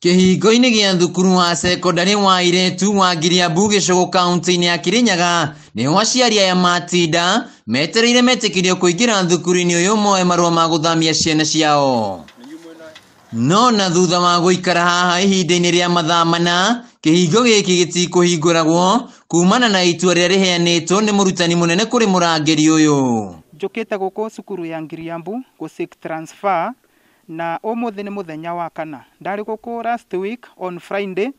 kĩhingo-inĩ gĩa thukuru wa sekondarĩ wa airĩtu wa buge gĩcũgũ kaunti-inĩ ya kirinyaga nĩho aciari aya matinda metereire metĩkĩrio kũingĩra thukuru-inĩ ũyũ moe marũa ma gũthamia ciana ciao no na thutha wa gũikara haha ihinda-inĩ rĩa mathaa mana kĩhingo gĩkĩ gĩtikũhingũragwo kumana na itua rĩrĩa rĩheanĩtwo nĩ mũrutani mũnene kũrĩ mũrangĩri ũyũ njũkĩte gũkũ sukuru ya ngiriambu sek transfer na umuthi ni muthenya wa kana ndari guku last week on friday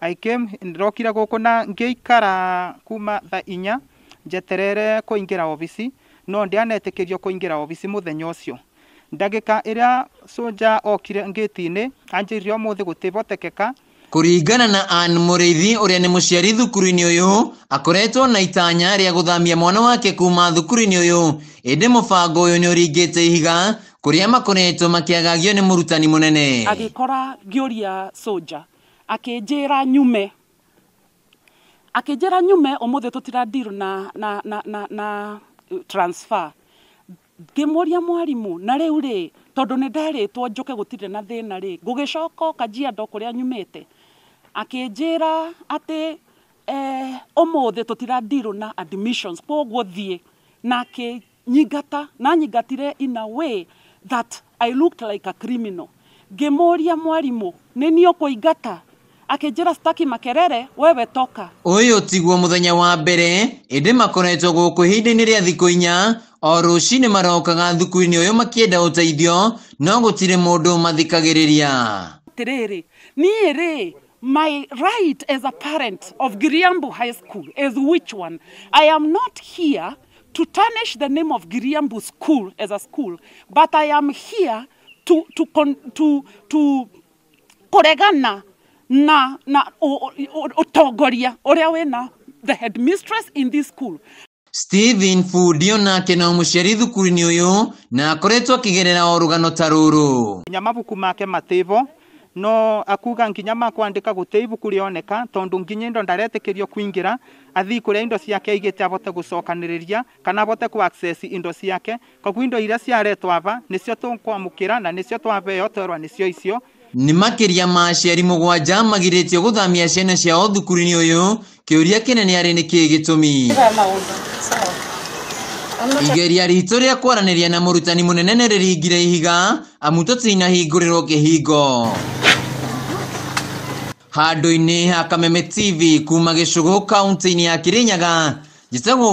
i came ndokire guku na ngiikara kuma tha inya njeterere kuingira obici no ndianetikirio kuingira obici muthenya ucio ndagika iria soja okire ngitini anjirio umuthi gutivotekeka kuringana na an Muriithi uria ni muciari thukuru-ini uyu akoretwo na itanya ria guthamia mwana wake kuma thukuru-ini uyu indi mubango uyu ni uringite ihiga kuria makunitwo makiagagio ni murutani munene agikora ngioria soja akinjira nyume akinjira nyume umuthi tutira deal na na na na, na uh, transfer ngimuria mwarimu na riu ri tondu ni nderitwo njuke gutire na thina ri ngugicoka kajiando kuria nyumite akinjira ati eh, umuthi tutira deal na admissions koguo thie na akinyingata na nyingatire in a way that I looked like a criminal. Ngimuria mwarimu ni niå kå ingata staki makerere wewe toka uyu tiguo muthenya wa mbere indi makoretwo guku ihinda-ini ria thiku inya o rucini marokaga thukuru-ini uyu makienda uteithio no gutire mundu mathikagiriria tiriri nii ri my right as a parent of Giriambu High School is which one? I am not here to tarnish the name of Giriambu School as a school, but I am here to, to, to, to koregana na, na utongoria uria wina the headmistress in this school Stephen Fundi ona akena umuciari thukuru-inĩ ũyũ na akoretwo akĩgerera o rũgano ta rũrũ nya make mativo no akuga nginya makwandika gutä ibuku rioneka tondu nginya indo ndaretĩkĩrio kuingira athi kuria indo ciake igite abote gucokaniriria kana abote ku access indo ciake koguo indo iria ciaretwo aba nĩcio tũkwamũkĩra na nĩcio twabeo twerwa nĩcio icio ni makiria ma aciari mũgwanja magirĩtio guthamia ciana ciao thukuru uyu kiuria kinene ari ni nĩkĩĩ gĩtũmi igeria ritũ rĩa kwaranĩria na mũrutani mũnene nĩ rĩringire ihiga amu tũtinahingũrĩrwo kĩhingo handũ-inĩ ha kameme tv kuma gĩcũgũ kaũntĩ-inĩ ya kĩrĩnyaga njitagwo